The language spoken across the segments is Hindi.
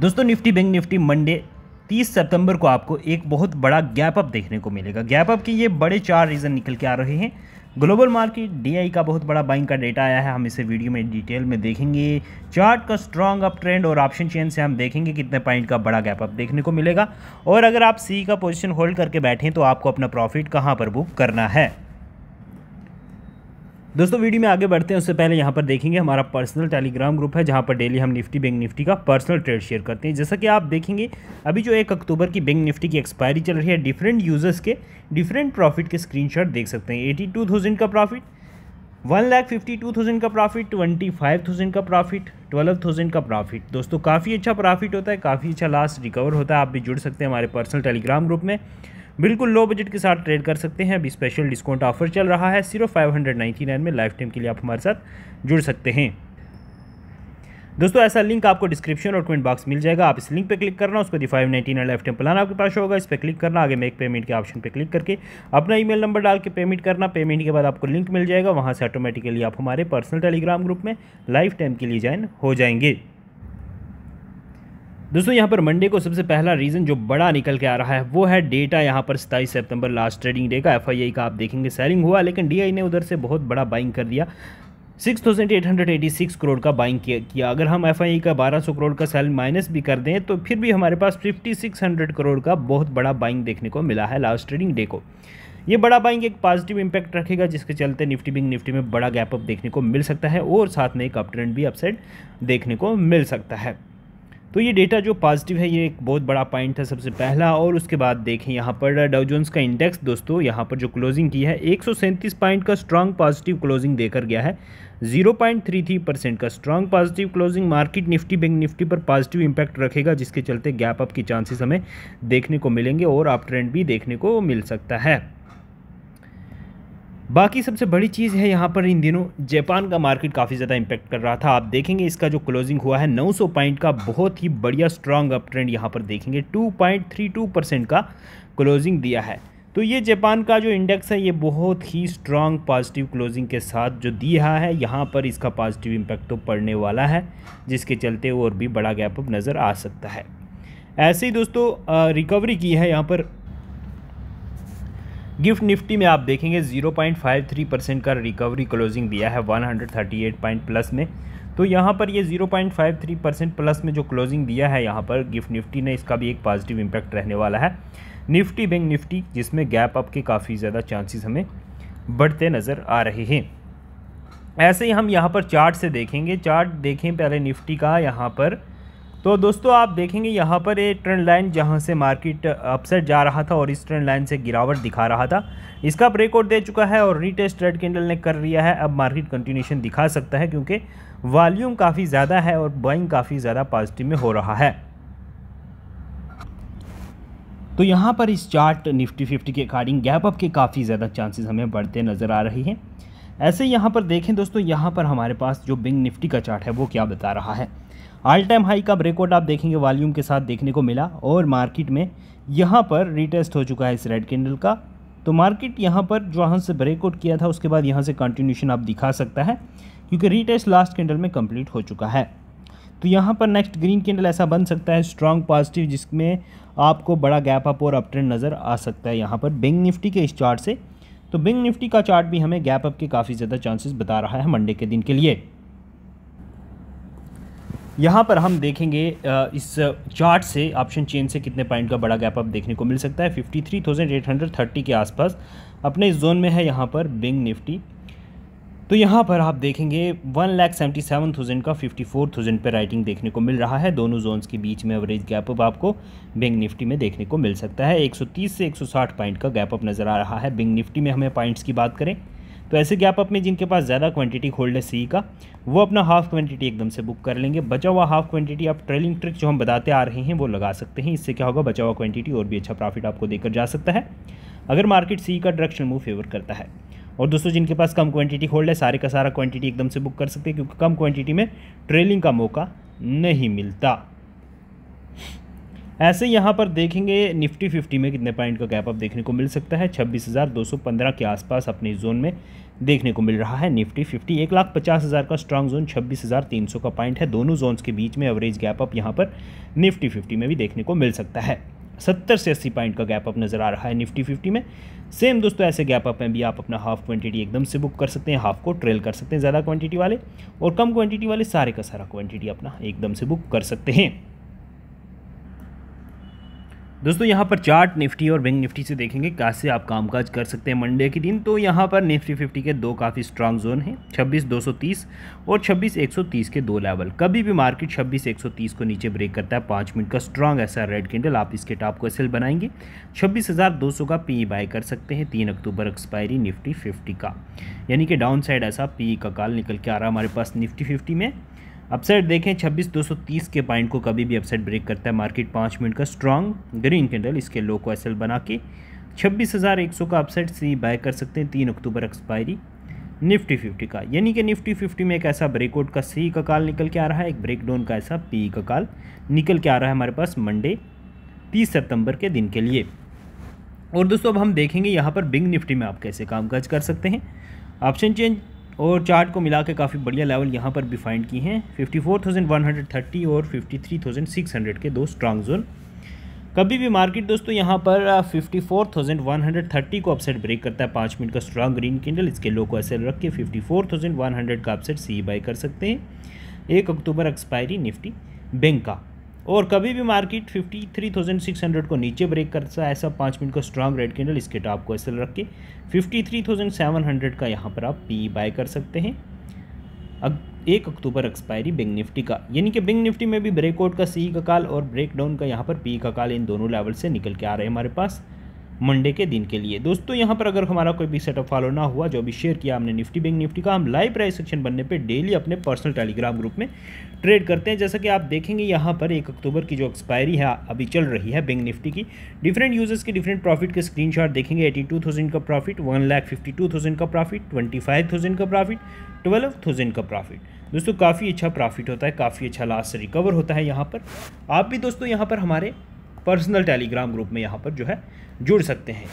दोस्तों निफ्टी बैंक निफ्टी मंडे 30 सितंबर को आपको एक बहुत बड़ा गैप अप देखने को मिलेगा गैप अप के ये बड़े चार रीज़न निकल के आ रहे हैं ग्लोबल मार्केट डीआई का बहुत बड़ा बाइंग का डेटा आया है हम इसे वीडियो में डिटेल में देखेंगे चार्ट का स्ट्रॉन्ग अप ट्रेंड और ऑप्शन चेन से हम देखेंगे कितने पॉइंट का बड़ा गैप अप देखने को मिलेगा और अगर आप सी का पोजीशन होल्ड करके बैठें तो आपको अपना प्रॉफिट कहाँ पर बुक करना है दोस्तों वीडियो में आगे बढ़ते हैं उससे पहले यहाँ पर देखेंगे हमारा पर्सनल टेलीग्राम ग्रुप है जहाँ पर डेली हम निफ्टी बैंक निफ्टी का पर्सनल ट्रेड शेयर करते हैं जैसा कि आप देखेंगे अभी जो एक अक्टूबर की बैंक निफ्टी की एक्सपायरी चल रही है डिफरेंट यूजर्स के डिफरेंट प्रॉफिट के स्क्रीन देख सकते हैं एटी टू थाउजेंड का profit one lakh fifty two thousand का प्रॉफिट ट्वेंटी फाइव थाउजेंड का प्रॉफिट ट्वेल्व थाउजेंड का प्रॉफिट दोस्तों काफ़ी अच्छा प्रॉफिट होता है काफ़ी अच्छा लास्ट रिकवर होता है आप भी जुड़ सकते हैं हमारे पर्सनल टेलीग्राम ग्रुप में बिल्कुल लो बजट के साथ ट्रेड कर सकते हैं अभी स्पेशल डिस्काउंट ऑफर चल रहा है सिर्फ फाइव हंड्रेड नाइन्टी नाइन में लाइफ टाइम के लिए आप हमारे साथ जुड़ सकते हैं दोस्तों ऐसा लिंक आपको डिस्क्रिप्शन और कमेंट बॉक्स मिल जाएगा आप इस लिंक पर क्लिक करना उसके बाद five ninety nine life time plan आपके पास होगा इस पर क्लिक करना आगे मेक पेमेंट के ऑप्शन पर क्लिक करके अपना ईमेल नंबर डाल के पेमेंट करना पेमेंट के बाद आपको लिंक मिल जाएगा वहाँ से ऑटोमेटिकली आप हमारे पर्सनल टेलीग्राम ग्रुप में लाइफ टाइम के लिए ज्वाइन हो जाएंगे दोस्तों यहाँ पर मंडे को सबसे पहला रीज़न जो बड़ा निकल के आ रहा है वो है डेटा यहाँ पर सताईस सितंबर लास्ट ट्रेडिंग डे का एफआईआई का आप देखेंगे सेलिंग हुआ लेकिन डीआई ने उधर से बहुत बड़ा बाइंग कर दिया 6,886 करोड़ का बाइंग किया, अगर हम एफ का 1200 करोड़ का सेल माइनस भी कर दें तो फिर भी हमारे पास हंड्रेड करोड़ का बहुत बड़ा बाइंग देखने को मिला है लास्ट ट्रेडिंग डे को ये बड़ा बाइंग एक पॉजिटिव इम्पैक्ट रखेगा जिसके चलते निफ्टी बिंग निफ्टी में बड़ा गैप अप देखने को मिल सकता है और साथ में एक अपट्रेंड भी अपसेट देखने को मिल सकता है तो ये डेटा जो पॉजिटिव है ये एक बहुत बड़ा पॉइंट था सबसे पहला और उसके बाद देखें यहाँ पर डाउजोन्स uh, का इंडेक्स दोस्तों यहाँ पर जो क्लोजिंग की है एक पॉइंट का स्ट्रांग पॉजिटिव क्लोजिंग देकर गया है 0.33 परसेंट का strong positive closing market Nifty bank Nifty पर पॉजिटिव इंपैक्ट रखेगा जिसके चलते गैप अप की चांसेस हमें देखने को मिलेंगे और आप ट्रेंड भी देखने को मिल सकता है बाकी सबसे बड़ी चीज़ है यहाँ पर इन दिनों जापान का मार्केट काफ़ी ज़्यादा इम्पैक्ट कर रहा था आप देखेंगे इसका जो क्लोजिंग हुआ है 900 पॉइंट का बहुत ही बढ़िया स्ट्रांग अप ट्रेंड यहाँ पर देखेंगे 2.32 परसेंट का क्लोजिंग दिया है तो ये जापान का जो इंडेक्स है ये बहुत ही स्ट्रांग पॉजिटिव क्लोजिंग के साथ जो दिया है यहाँ पर इसका पॉजिटिव इम्पैक्ट तो पड़ने वाला है जिसके चलते और भी बड़ा गैप अप नज़र आ सकता है ऐसे ही दोस्तों रिकवरी की है यहाँ पर गिफ्ट निफ्टी में आप देखेंगे 0.53 परसेंट का रिकवरी क्लोजिंग दिया है 138 पॉइंट प्लस में तो यहाँ पर ये 0.53 परसेंट प्लस में जो क्लोजिंग दिया है यहाँ पर गिफ्ट निफ्टी ने इसका भी एक पॉजिटिव इम्पैक्ट रहने वाला है निफ्टी बैंक निफ्टी जिसमें गैप अप के काफ़ी ज़्यादा चांसेस हमें बढ़ते नज़र आ रहे हैं ऐसे ही हम यहाँ पर चार्ट से देखेंगे चार्ट देखें पहले निफ्टी का यहाँ पर तो दोस्तों आप देखेंगे यहाँ पर ये ट्रेंड लाइन जहाँ से मार्केट अपसेट जा रहा था और इस ट्रेंड लाइन से गिरावट दिखा रहा था इसका ब्रेकआउट दे चुका है और रीटेस्ट रेड कैंडल ने कर लिया है अब मार्केट कंटिन्यूशन दिखा सकता है क्योंकि वॉल्यूम काफ़ी ज़्यादा है और बाइंग काफ़ी ज़्यादा पॉजिटिव में हो रहा है तो यहाँ पर इस चार्ट निफ्टी फिफ्टी के अकॉर्डिंग गैप अप के काफ़ी ज़्यादा चांसेस हमें बढ़ते नज़र आ रही हैं ऐसे यहाँ पर देखें दोस्तों यहाँ पर हमारे पास जो बिंग निफ्टी का चार्ट है वो क्या बता रहा है ऑल टाइम हाई का ब्रेकआउट आप देखेंगे वॉल्यूम के साथ देखने को मिला और मार्केट में यहाँ पर रिटेस्ट हो चुका है इस रेड कैंडल का तो मार्केट यहाँ पर जहाँ से ब्रेकआउट किया था उसके बाद यहाँ से कंटिन्यूशन आप दिखा सकता है क्योंकि रिटेस्ट लास्ट कैंडल में कंप्लीट हो चुका है तो यहाँ पर नेक्स्ट ग्रीन कैंडल ऐसा बन सकता है स्ट्रॉन्ग पॉजिटिव जिसमें आपको बड़ा गैप अप और अपट्रेंड नज़र आ सकता है यहाँ पर बैंक निफ्टी के इस चार्ट से तो बैंक निफ्टी का चार्ट भी हमें गैप अप के काफ़ी ज़्यादा चांसेस बता रहा है मंडे के दिन के लिए यहाँ पर हम देखेंगे इस चार्ट से ऑप्शन चेन से कितने पॉइंट का बड़ा गैप अप देखने को मिल सकता है 53,830 के आसपास अपने इस जोन में है यहाँ पर बिंग निफ्टी तो यहाँ पर आप देखेंगे one lakh seventy seven thousand का फिफ्टी फोर थाउजेंड पर राइटिंग देखने को मिल रहा है दोनों जोन्स के बीच में एवरेज गैप अप आपको बिंग निफ्टी में देखने को मिल सकता है 130 से 160 पॉइंट का गैप अप नज़र आ रहा है बिंग निफ्टी में हमें पॉइंट्स की बात करें तो ऐसे गैप अप में जिनके पास ज़्यादा क्वांटिटी होल्ड है सी का वो अपना हाफ क्वांटिटी एकदम से बुक कर लेंगे बचा हुआ हाफ क्वांटिटी आप ट्रेलिंग ट्रिक जो हम बताते आ रहे हैं वो लगा सकते हैं इससे क्या होगा बचा हुआ क्वांटिटी और भी अच्छा प्रॉफिट आपको देकर जा सकता है अगर मार्केट सी का डायरेक्शन मूव फेवर करता है और दोस्तों जिनके पास कम क्वान्टिटी होल्ड है सारे का सारा क्वान्टिटी एकदम से बुक कर सकते हैं क्योंकि कम क्वान्टिटी में ट्रेलिंग का मौका नहीं मिलता ऐसे यहाँ पर देखेंगे निफ्टी फिफ्टी में कितने पॉइंट का गैप अप देखने को मिल सकता है 26,215 के आसपास अपने जोन में देखने को मिल रहा है निफ्टी फिफ्टी एक लाख पचास हज़ार का स्ट्रांग जोन 26,300 का पॉइंट है दोनों जोन्स के बीच में एवरेज गैप अप यहाँ पर निफ्टी फिफ्टी में भी देखने को मिल सकता है सत्तर से अस्सी पॉइंट का गैप अप नज़र आ रहा है निफ्टी फिफ्टी में सेम दोस्तों ऐसे गैप अप में भी आप अपना हाफ क्वांटिटी एकदम से बुक कर सकते हैं हाफ को ट्रेल कर सकते हैं ज़्यादा क्वांटिटी वाले और कम क्वांटिटी वाले सारे का सारा क्वांटिटी अपना एकदम से बुक कर सकते हैं दोस्तों यहाँ पर चार्ट निफ्टी और बैंक निफ्टी से देखेंगे कैसे आप कामकाज कर सकते हैं मंडे के दिन तो यहाँ पर निफ्टी फिफ्टी के दो काफ़ी स्ट्रांग जोन हैं 26230 और 26130 के दो लेवल कभी भी मार्केट 26130 को नीचे ब्रेक करता है पाँच मिनट का स्ट्रांग ऐसा रेड कैंडल आप इसके टॉप को सेल बनाएंगे छब्बीस का पी बाय कर सकते हैं तीन अक्टूबर एक्सपायरी निफ्टी फिफ्टी का यानी कि डाउन साइड ऐसा पी का काल निकल के आ रहा है हमारे पास निफ्टी फिफ्टी में अपसाइड देखें छब्बीस दो सौ तीस के पॉइंट को कभी भी अपसाइड ब्रेक करता है मार्केट पाँच मिनट का स्ट्रांग ग्रीन कैंडल इसके लो को एल बना के छब्बीस हज़ार एक सौ का अपसाइड सी बाय कर सकते हैं तीन अक्टूबर एक्सपायरी निफ्टी फिफ्टी का यानी कि निफ्टी फिफ्टी में एक ऐसा ब्रेकआउट का सी का काल निकल के आ रहा है एक ब्रेक डाउन का ऐसा पी का काल निकल के आ रहा है हमारे पास मंडे तीस सितंबर के दिन के लिए और दोस्तों अब हम देखेंगे यहाँ पर बिग निफ्टी में आप कैसे कामकाज कर सकते हैं ऑप्शन चेंज और चार्ट को मिला के काफ़ी बढ़िया लेवल यहाँ पर भी फाइंड की हैं 54,130 और 53,600 के दो स्ट्रांग जोन कभी भी मार्केट दोस्तों यहाँ पर 54,130 को अपसेट ब्रेक करता है पाँच मिनट का स्ट्रांग ग्रीन कैंडल इसके लो को ऐसे रख के 54,100 का अपसेट सी बाई कर सकते हैं एक अक्टूबर एक्सपायरी निफ्टी बैंक का और कभी भी मार्केट 53,600 को नीचे ब्रेक करता है ऐसा पाँच मिनट का स्ट्रांग रेड कैंडल इसके टॉप को ऐसे रख के 53,700 का यहाँ पर आप पी बाय कर सकते हैं अब एक अक्टूबर एक्सपायरी बिंग निफ्टी का यानी कि बिंग निफ्टी में भी ब्रेकआउट का सी का काल और ब्रेकडाउन का यहाँ पर पी का काल इन दोनों लेवल से निकल के आ रहे हैं हमारे पास मंडे के दिन के लिए दोस्तों यहाँ पर अगर हमारा कोई भी सेटअप फॉलो ना हुआ जो भी शेयर किया हमने निफ्टी बैंक निफ्टी का हम लाइव प्राइस सेक्शन बनने पर डेली अपने पर्सनल टेलीग्राम ग्रुप में ट्रेड करते हैं जैसा कि आप देखेंगे यहाँ पर एक अक्टूबर की जो एक्सपायरी है अभी चल रही है बैंक निफ्टी की डिफरेंट यूजर्स के डिफरेंट प्रॉफिट के स्क्रीन देखेंगे एटी टू थाउजेंड का profit one lakh fifty two thousand का प्रॉफिट ट्वेंटी फाइव थाउजेंड का प्रॉफिट ट्वेल्व थाउजेंड का प्रॉफिट दोस्तों काफ़ी अच्छा प्रॉफिट होता है काफ़ी अच्छा लास्ट रिकवर होता है यहाँ पर आप भी दोस्तों यहाँ पर हमारे पर्सनल टेलीग्राम ग्रुप में यहाँ पर जो है जुड़ सकते हैं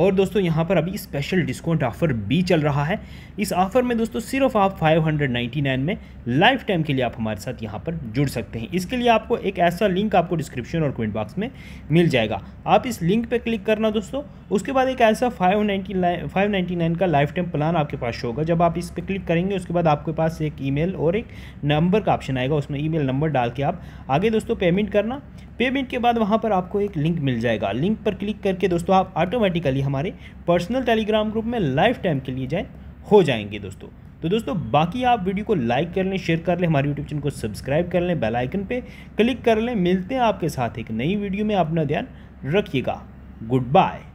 और दोस्तों यहाँ पर अभी स्पेशल डिस्काउंट ऑफर भी चल रहा है इस ऑफ़र में दोस्तों सिर्फ आप 599 में लाइफ टाइम के लिए आप हमारे साथ यहाँ पर जुड़ सकते हैं इसके लिए आपको एक ऐसा लिंक आपको डिस्क्रिप्शन और कमेंट बॉक्स में मिल जाएगा आप इस लिंक पर क्लिक करना दोस्तों उसके बाद एक ऐसा फाइव नाइन्टी का लाइफ टाइम प्लान आपके पास शो होगा जब आप इस पर क्लिक करेंगे उसके बाद आपके पास एक ई और एक नंबर का ऑप्शन आएगा उसमें ई नंबर डाल के आप आगे दोस्तों पेमेंट करना पेमेंट के बाद वहाँ पर आपको एक लिंक मिल जाएगा लिंक पर क्लिक करके दोस्तों आप ऑटोमेटिकली हमारे पर्सनल टेलीग्राम ग्रुप में लाइफ टाइम के लिए जाए हो जाएंगे दोस्तों तो दोस्तों बाकी आप वीडियो को लाइक कर लें शेयर कर लें हमारे यूट्यूब चैनल को सब्सक्राइब कर लें बेल आइकन पे क्लिक कर लें मिलते हैं आपके साथ एक नई वीडियो में अपना ध्यान रखिएगा गुड बाय